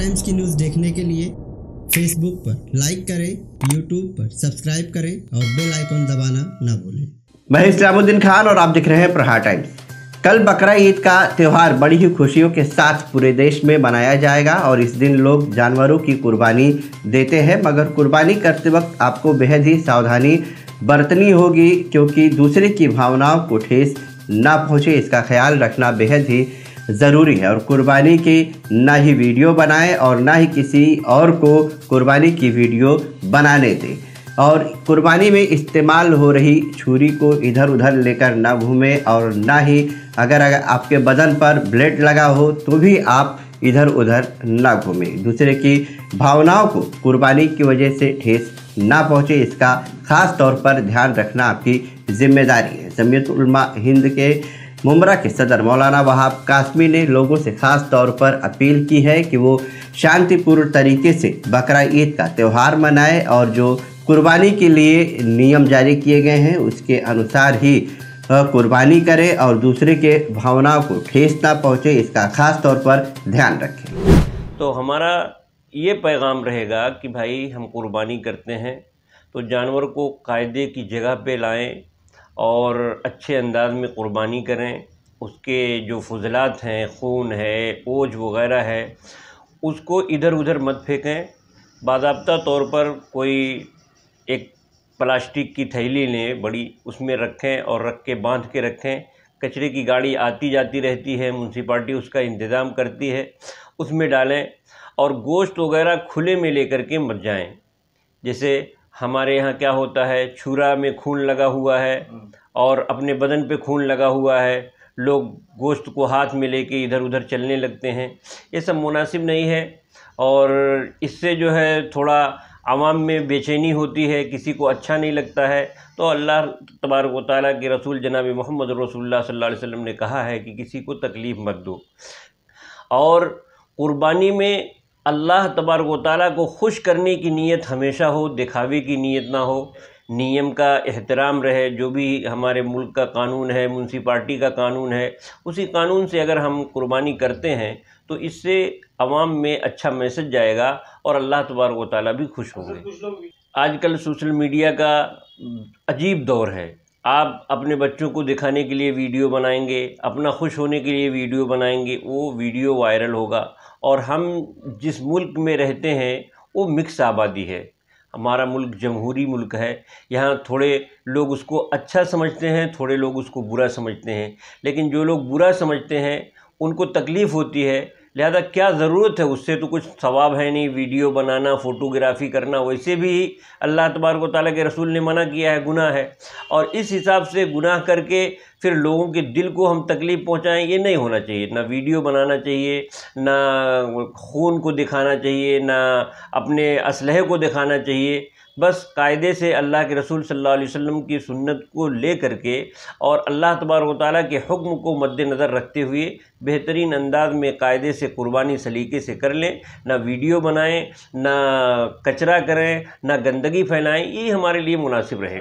Times की news देखने के लिए फेसबुक पर लाइक करें यूट्यूब पर सब्सक्राइब करें और बेल आइकन दबाना ना भूलें मैं इस्लामुद्दीन खान और आप देख रहे हैं प्रहार टाइम्स कल बकरा ईद का त्यौहार बड़ी ही खुशियों के साथ पूरे देश में मनाया जाएगा और इस दिन लोग जानवरों की कुर्बानी देते हैं मगर कुर्बानी करते वक्त आपको बेहद ही सावधानी बरतनी होगी क्योंकि दूसरे की भावनाओं को ठेस ना पहुँचे इसका ख्याल रखना बेहद ही ज़रूरी है और कुर्बानी की ना ही वीडियो बनाएं और ना ही किसी और को कुर्बानी की वीडियो बनाने दें और कुर्बानी में इस्तेमाल हो रही छुरी को इधर उधर लेकर ना घूमें और ना ही अगर अगर आपके बदन पर ब्लेड लगा हो तो भी आप इधर उधर ना घूमें दूसरे की भावनाओं को कुर्बानी की वजह से ठेस ना पहुँचे इसका ख़ास तौर पर ध्यान रखना आपकी जिम्मेदारी है जमीयत उलमा हिंद के मुमरा के सदर मौलाना वहाब कासमी ने लोगों से खास तौर पर अपील की है कि वो शांतिपूर्ण तरीके से बकरा ईद का त्यौहार मनाए और जो कुर्बानी के लिए नियम जारी किए गए हैं उसके अनुसार ही कुर्बानी करें और दूसरे के भावनाओं को ठेस ना पहुँचे इसका खास तौर पर ध्यान रखें तो हमारा ये पैगाम रहेगा कि भाई हम कुर्बानी करते हैं तो जानवर को कायदे की जगह पे लाएं और अच्छे अंदाज में क़ुरबानी करें उसके जो फजलात हैं खून है ओज वग़ैरह है उसको इधर उधर मत फेंकें बाबा तौर पर कोई एक प्लास्टिक की थैली लें बड़ी उसमें रखें और रख के बांध के रखें कचरे की गाड़ी आती जाती रहती है म्यूनसिपाल्टी उसका इंतज़ाम करती है उसमें डालें और गोश्त वगैरह खुले में लेकर के मत जाएं जैसे हमारे यहाँ क्या होता है छुरा में खून लगा हुआ है हम्म। और अपने बदन पे खून लगा हुआ है लोग गोश्त को हाथ में लेके इधर उधर चलने लगते हैं ये सब मुनासिब नहीं है और इससे जो है थोड़ा आवाम में बेचैनी होती है किसी को अच्छा नहीं लगता है तो अल्लाह तबारक ताली के रसूल जनाब मोहम्मद रसोल्ला सल्ला ने कहा है कि किसी को तकलीफ़ मत दो और क़ुरबानी में अल्लाह तबारक ताली को खुश करने की नीयत हमेशा हो दिखावे की नीयत ना हो नियम का एहतराम रहे जो भी हमारे मुल्क का कानून है म्यूनसिपाल्टी का कानून है उसी कानून से अगर हम कुर्बानी करते हैं तो इससे आवाम में अच्छा मैसेज जाएगा और अल्लाह तबारक ताली भी खुश होंगे आजकल सोशल मीडिया का अजीब दौर है आप अपने बच्चों को दिखाने के लिए वीडियो बनाएंगे अपना खुश होने के लिए वीडियो बनाएंगे वो वीडियो वायरल होगा और हम जिस मुल्क में रहते हैं वो मिक्स आबादी है हमारा मुल्क जमहूरी मुल्क है यहाँ थोड़े लोग उसको अच्छा समझते हैं थोड़े लोग उसको बुरा समझते हैं लेकिन जो लोग बुरा समझते हैं उनको तकलीफ़ होती है लिहाजा क्या ज़रूरत है उससे तो कुछ सवाब है नहीं वीडियो बनाना फ़ोटोग्राफ़ी करना वैसे भी अल्लाह तबारक ताली के रसूल ने मना किया है गुनाह है और इस हिसाब से गुनाह करके फिर लोगों के दिल को हम तकलीफ़ पहुँचाएँ ये नहीं होना चाहिए ना वीडियो बनाना चाहिए ना खून को दिखाना चाहिए ना अपने असलहे को दिखाना चाहिए बस कायदे से अल्लाह के रसूल सल्लल्लाहु अलैहि वसल्लम की सुन्नत को ले करके और अल्लाह तबारक ताली के हुक्म को मद्दनज़र रखते हुए बेहतरीन अंदाज में कायदे से कुर्बानी सलीके से कर लें ना वीडियो बनाएँ ना कचरा करें ना गंदगी फैलाएँ ये हमारे लिए मुनासिब रहें